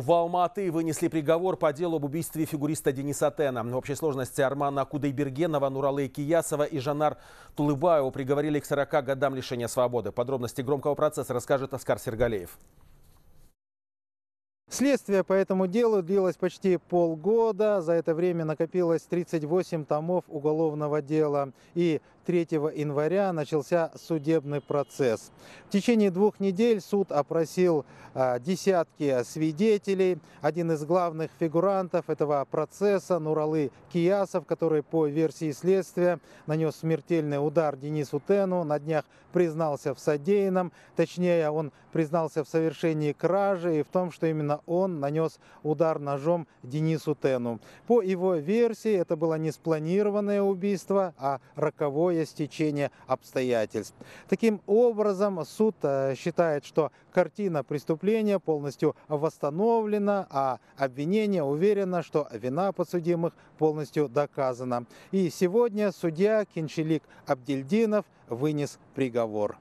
В Алматы вынесли приговор по делу об убийстве фигуриста Дениса Тена. В общей сложности Армана Кудайбергенова, Нуралы Киясова и Жанар Тулыбаева приговорили к 40 годам лишения свободы. Подробности громкого процесса расскажет Оскар Сергалеев. Следствие по этому делу длилось почти полгода. За это время накопилось 38 томов уголовного дела. И 3 января начался судебный процесс. В течение двух недель суд опросил а, десятки свидетелей. Один из главных фигурантов этого процесса, Нуралы Киясов, который по версии следствия нанес смертельный удар Денису Тену, на днях признался в содеянном. Точнее, он признался в совершении кражи и в том, что именно он нанес удар ножом Денису Тену. По его версии, это было не спланированное убийство, а роковое стечение обстоятельств. Таким образом, суд э, считает, что картина преступления полностью восстановлена, а обвинение уверено, что вина подсудимых полностью доказана. И сегодня судья Кинчелик Абдельдинов вынес приговор.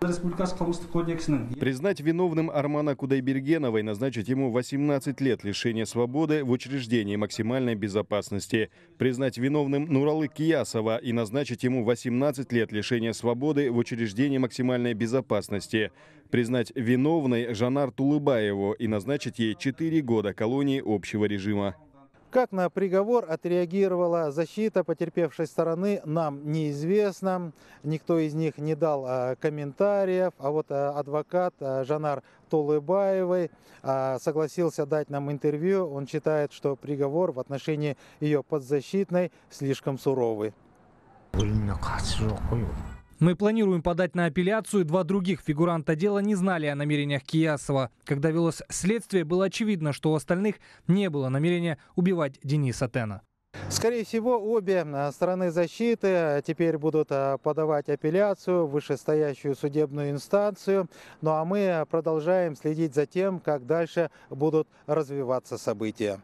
Признать виновным Армана Кудайбергенова и назначить ему 18 лет лишения свободы в учреждении максимальной безопасности. Признать виновным Нуралы Киясова и назначить ему 18 лет лишения свободы в учреждении максимальной безопасности. Признать виновной Жанар Тулыбаеву и назначить ей 4 года колонии общего режима. Как на приговор отреагировала защита потерпевшей стороны, нам неизвестно. Никто из них не дал а, комментариев. А вот а, адвокат а, Жанар Толыбаевой согласился дать нам интервью. Он считает, что приговор в отношении ее подзащитной слишком суровый. Мы планируем подать на апелляцию. Два других фигуранта дела не знали о намерениях Киясова. Когда велось следствие, было очевидно, что у остальных не было намерения убивать Дениса Тена. Скорее всего, обе а, стороны защиты а, теперь будут а, подавать апелляцию в вышестоящую судебную инстанцию. Ну а мы продолжаем следить за тем, как дальше будут развиваться события.